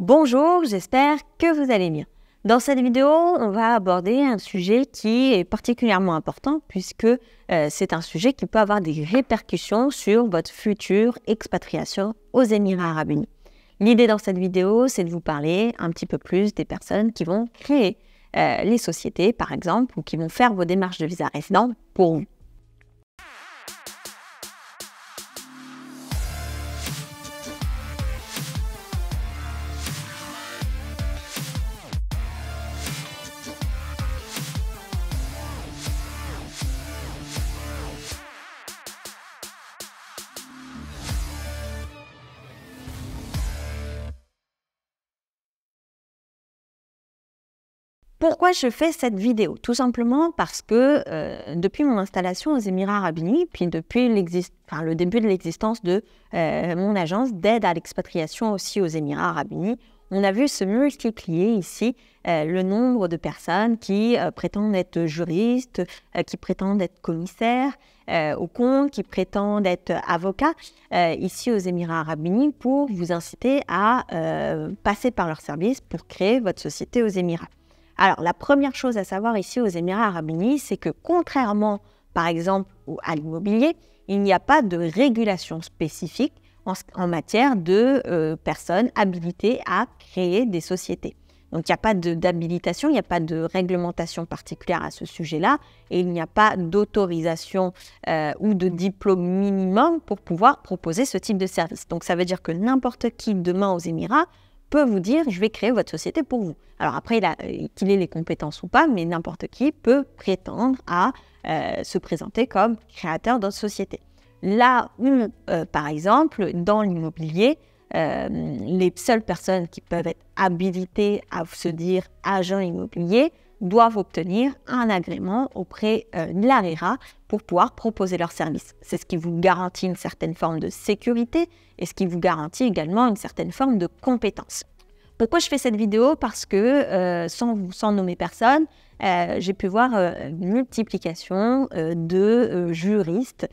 Bonjour, j'espère que vous allez bien. Dans cette vidéo, on va aborder un sujet qui est particulièrement important puisque euh, c'est un sujet qui peut avoir des répercussions sur votre future expatriation aux Émirats arabes unis. L'idée dans cette vidéo, c'est de vous parler un petit peu plus des personnes qui vont créer euh, les sociétés, par exemple, ou qui vont faire vos démarches de visa résident pour vous. pourquoi je fais cette vidéo Tout simplement parce que euh, depuis mon installation aux Émirats arabes unis, puis depuis le début de l'existence de euh, mon agence d'aide à l'expatriation aussi aux Émirats arabes unis, on a vu se multiplier ici euh, le nombre de personnes qui prétendent être juristes, qui prétendent être commissaires au compte, qui prétendent être avocats ici aux Émirats arabes unis pour vous inciter à passer par leur service pour créer votre société aux Émirats. Alors, la première chose à savoir ici aux Émirats arabes unis, c'est que contrairement, par exemple, à l'immobilier, il n'y a pas de régulation spécifique en, matière de euh, personnes habilitées à créer des sociétés. Donc, il n'y a pas d'habilitation, il n'y a pas de réglementation particulière à ce sujet-là, et il n'y a pas d'autorisation euh, ou de diplôme minimum pour pouvoir proposer ce type de service. Donc, ça veut dire que n'importe qui demain aux Émirats peut vous dire je vais créer votre société pour vous. Alors après, euh, qu'il ait les compétences ou pas, mais n'importe qui peut prétendre à euh, se présenter comme créateur d'autres société. Là où, euh, par exemple, dans l'immobilier, les seules personnes qui peuvent être habilitées à se dire agent immobilier, doivent obtenir un agrément auprès euh, de l'ARERA pour pouvoir proposer leurs services. C'est ce qui vous garantit une certaine forme de sécurité et ce qui vous garantit également une certaine forme de compétence. Pourquoi je fais cette vidéo Parce que, euh, sans, nommer personne, euh, j'ai pu voir une multiplication de juristes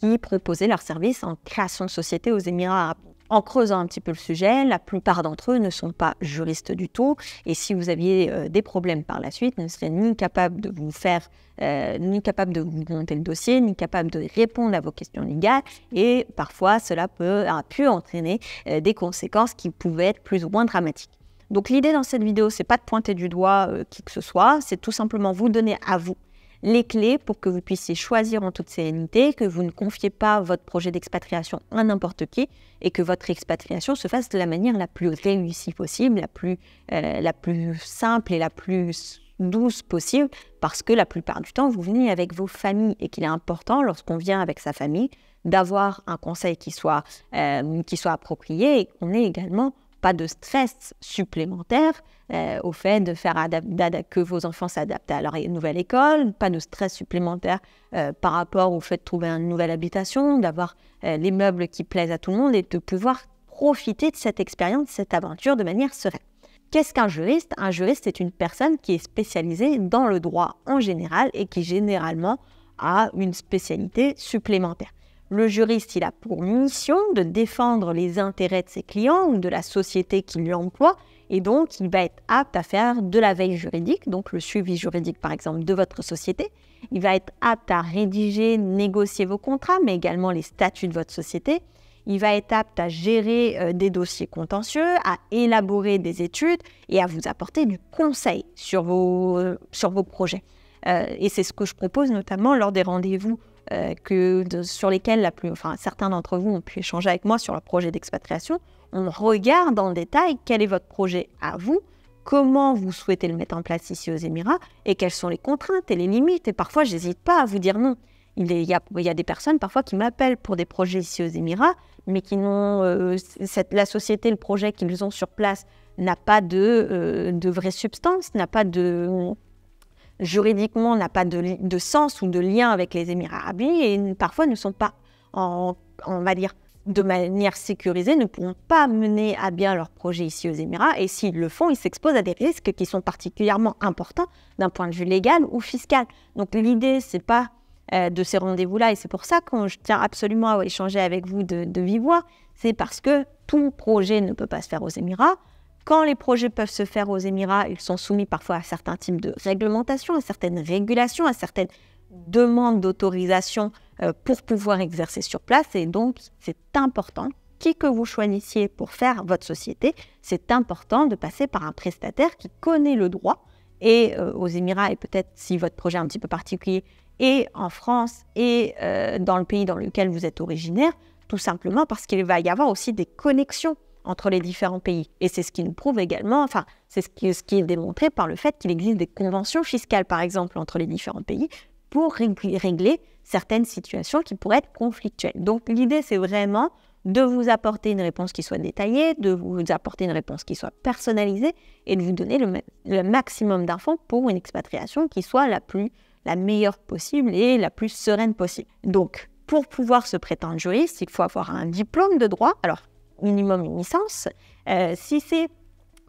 qui proposaient leurs services en création de société aux Émirats arabes en creusant un petit peu le sujet, la plupart d'entre eux ne sont pas juristes du tout. Et si vous aviez euh, des problèmes par la suite, ne seraient ni capables de vous faire, euh, ni capables de vous monter le dossier, ni capables de répondre à vos questions légales. Et parfois, cela peut, a pu entraîner euh, des conséquences qui pouvaient être plus ou moins dramatiques. Donc l'idée dans cette vidéo, c'est pas de pointer du doigt qui que ce soit, c'est tout simplement vous donner à vous les clés pour que vous puissiez choisir en toute sérénité, que vous ne confiez pas votre projet d'expatriation à n'importe qui et que votre expatriation se fasse de la manière la plus réussie possible, la plus, euh, la plus simple et la plus douce possible parce que la plupart du temps, vous venez avec vos familles et qu'il est important, lorsqu'on vient avec sa famille, d'avoir un conseil qui soit, euh, qui soit approprié et qu'on ait également pas de stress supplémentaire euh, au fait de faire que vos enfants s'adaptent à leur nouvelle école, pas de stress supplémentaire euh, par rapport au fait de trouver une nouvelle habitation, d'avoir euh, les meubles qui plaisent à tout le monde et de pouvoir profiter de cette expérience, de cette aventure de manière sereine. Qu'est-ce qu'un juriste Un juriste est une personne qui est spécialisée dans le droit en général et qui généralement a une spécialité supplémentaire. Le juriste, il a pour mission de défendre les intérêts de ses clients ou de la société qui lui emploie, et donc il va être apte à faire de la veille juridique, donc le suivi juridique par exemple de votre société. Il va être apte à rédiger, négocier vos contrats, mais également les statuts de votre société. Il va être apte à gérer euh, des dossiers contentieux, à élaborer des études et à vous apporter du conseil sur vos, euh, projets. Euh, et c'est ce que je propose notamment lors des rendez-vous euh, que sur lesquels la enfin, certains d'entre vous ont pu échanger avec moi sur le projet d'expatriation, on regarde en détail quel est votre projet à vous, comment vous souhaitez le mettre en place ici aux Émirats et quelles sont les contraintes et les limites. Et parfois, je n'hésite pas à vous dire non. Il y, a, des personnes parfois qui m'appellent pour des projets ici aux Émirats, mais qui n'ont euh, la société, le projet qu'ils ont sur place n'a pas de euh, vraie substance, n'a pas de juridiquement n'a pas de, sens ou de lien avec les Émirats arabes et parfois ne sont pas, on va dire, de manière sécurisée, ne pourront pas mener à bien leur projet ici aux Émirats et s'ils le font, ils s'exposent à des risques qui sont particulièrement importants d'un point de vue légal ou fiscal. Donc l'idée, n'est pas euh, de ces rendez-vous-là et c'est pour ça que je tiens absolument à échanger avec vous de, de vive voix, c'est parce que tout projet ne peut pas se faire aux Émirats. Quand les projets peuvent se faire aux Émirats, ils sont soumis parfois à certains types de réglementations, à certaines régulations, à certaines demandes d'autorisation euh, pour pouvoir exercer sur place. Et donc, c'est important, qui que vous choisissiez pour faire votre société, c'est important de passer par un prestataire qui connaît le droit. Et euh, aux Émirats, et peut-être si votre projet est un petit peu particulier, et en France, et euh, dans le pays dans lequel vous êtes originaire, tout simplement parce qu'il va y avoir aussi des connexions entre les différents pays. Et c'est ce qui nous prouve également, enfin, c'est ce qui, est démontré par le fait qu'il existe des conventions fiscales, par exemple, entre les différents pays pour régler certaines situations qui pourraient être conflictuelles. Donc l'idée, c'est vraiment de vous apporter une réponse qui soit détaillée, de vous apporter une réponse qui soit personnalisée et de vous donner le, maximum d'infos pour une expatriation qui soit la plus, la meilleure possible et la plus sereine possible. Donc, pour pouvoir se prétendre juriste, il faut avoir un diplôme de droit. Alors, minimum une licence. Euh, si c'est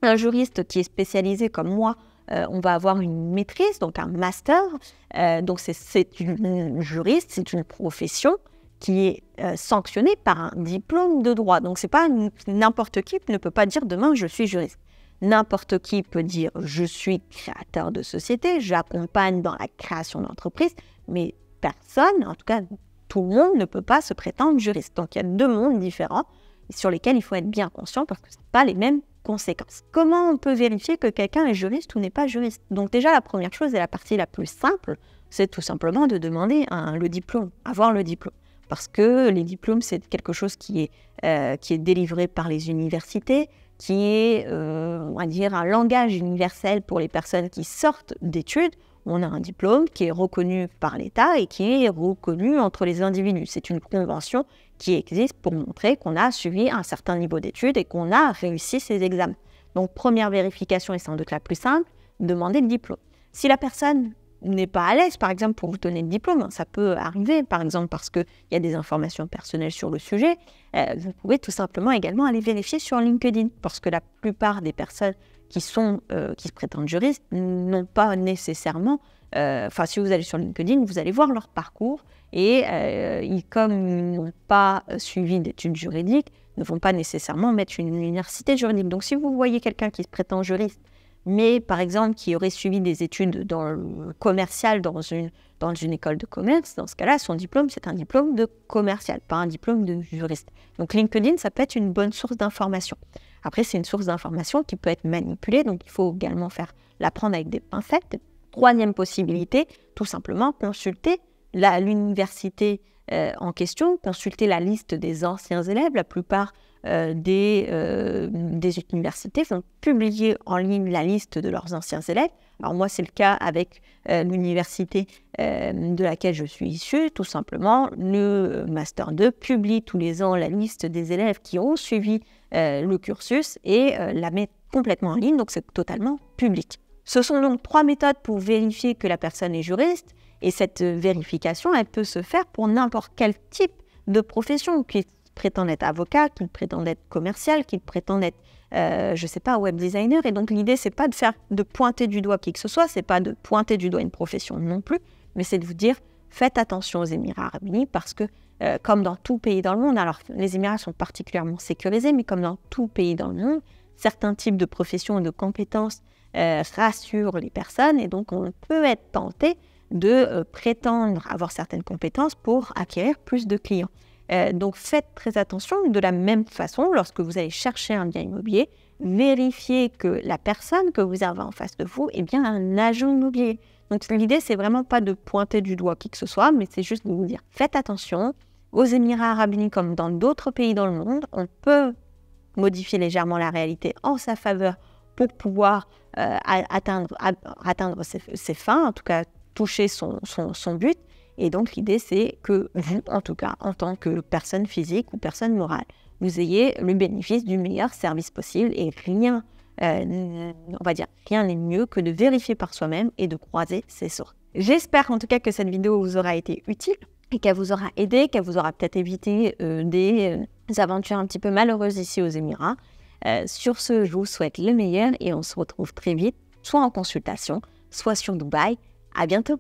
un juriste qui est spécialisé comme moi, euh, on va avoir une maîtrise, donc un master. Euh, donc c'est une juriste, c'est une profession qui est sanctionnée par un diplôme de droit. Donc c'est pas n'importe qui ne peut pas dire demain je suis juriste. N'importe qui peut dire je suis créateur de société, j'accompagne dans la création d'entreprise, mais personne, en tout cas tout le monde ne peut pas se prétendre juriste. Donc il y a deux mondes différents sur lesquels il faut être bien conscient parce que ce pas les mêmes conséquences. Comment on peut vérifier que quelqu'un est juriste ou n'est pas juriste Donc déjà, la première chose et la partie la plus simple, c'est tout simplement de demander un, le diplôme, avoir le diplôme. Parce que les diplômes, c'est quelque chose qui est, euh, qui est délivré par les universités, qui est, euh, on va dire, un langage universel pour les personnes qui sortent d'études. On a un diplôme qui est reconnu par l'État et qui est reconnu entre les individus. C'est une convention qui existent pour montrer qu'on a suivi un certain niveau d'études et qu'on a réussi ses examens. Donc première vérification est sans doute la plus simple, demander le diplôme. Si la personne n'est pas à l'aise, par exemple, pour vous donner le diplôme, ça peut arriver, par exemple, parce qu'il y a des informations personnelles sur le sujet, euh, vous pouvez tout simplement également aller vérifier sur LinkedIn, parce que la plupart des personnes qui, sont, euh, qui se prétendent juristes n'ont pas nécessairement euh, enfin, si vous allez sur LinkedIn, vous allez voir leur parcours. Et euh, ils, comme ils n'ont pas euh, suivi d'études juridiques, ne vont pas nécessairement mettre une université juridique. Donc, si vous voyez quelqu'un qui se prétend juriste, mais par exemple qui aurait suivi des études dans le commercial dans une, dans une école de commerce, dans ce cas-là, son diplôme, c'est un diplôme de commercial, pas un diplôme de juriste. Donc LinkedIn, ça peut être une bonne source d'information. Après, c'est une source d'information qui peut être manipulée, donc il faut également faire l'apprendre avec des pincettes, Troisième possibilité, tout simplement consulter l'université euh, en question, consulter la liste des anciens élèves. La plupart euh, des, euh, des, universités vont publier en ligne la liste de leurs anciens élèves. Alors moi, c'est le cas avec l'université de laquelle je suis issue. Tout simplement, le Master 2 publie tous les ans la liste des élèves qui ont suivi le cursus et la met complètement en ligne, donc c'est totalement public. Ce sont donc trois méthodes pour vérifier que la personne est juriste, et cette vérification, elle peut se faire pour n'importe quel type de profession, qu'il prétend être avocat, qu'il prétend être commercial, qu'il prétend être, euh, je ne sais pas, web designer. Et donc l'idée, n'est pas de faire, de pointer du doigt qui que ce soit, c'est pas de pointer du doigt une profession non plus, mais c'est de vous dire, faites attention aux Émirats arabes unis parce que, euh, comme dans tout pays dans le monde, alors les Émirats sont particulièrement sécurisés, mais comme dans tout pays dans le monde, certains types de professions et de compétences euh, rassure les personnes et donc on peut être tenté de euh, prétendre avoir certaines compétences pour acquérir plus de clients. Euh, donc faites très attention de la même façon lorsque vous allez chercher un bien immobilier, vérifiez que la personne que vous avez en face de vous est bien un agent immobilier. Donc l'idée c'est vraiment pas de pointer du doigt qui que ce soit, mais c'est juste de vous dire faites attention. Aux Émirats arabes unis comme dans d'autres pays dans le monde, on peut modifier légèrement la réalité en sa faveur pour pouvoir euh, atteindre, ses, fins, en tout cas toucher son, but. Et donc l'idée, c'est que vous, en tout cas, en tant que personne physique ou personne morale, vous ayez le bénéfice du meilleur service possible et rien, euh, on va dire, rien n'est mieux que de vérifier par soi-même et de croiser ses sources. J'espère en tout cas que cette vidéo vous aura été utile et qu'elle vous aura aidé, qu'elle vous aura peut-être évité euh, des aventures un petit peu malheureuses ici aux Émirats. Euh, sur ce, je vous souhaite le meilleur et on se retrouve très vite, soit en consultation, soit sur Dubaï. À bientôt!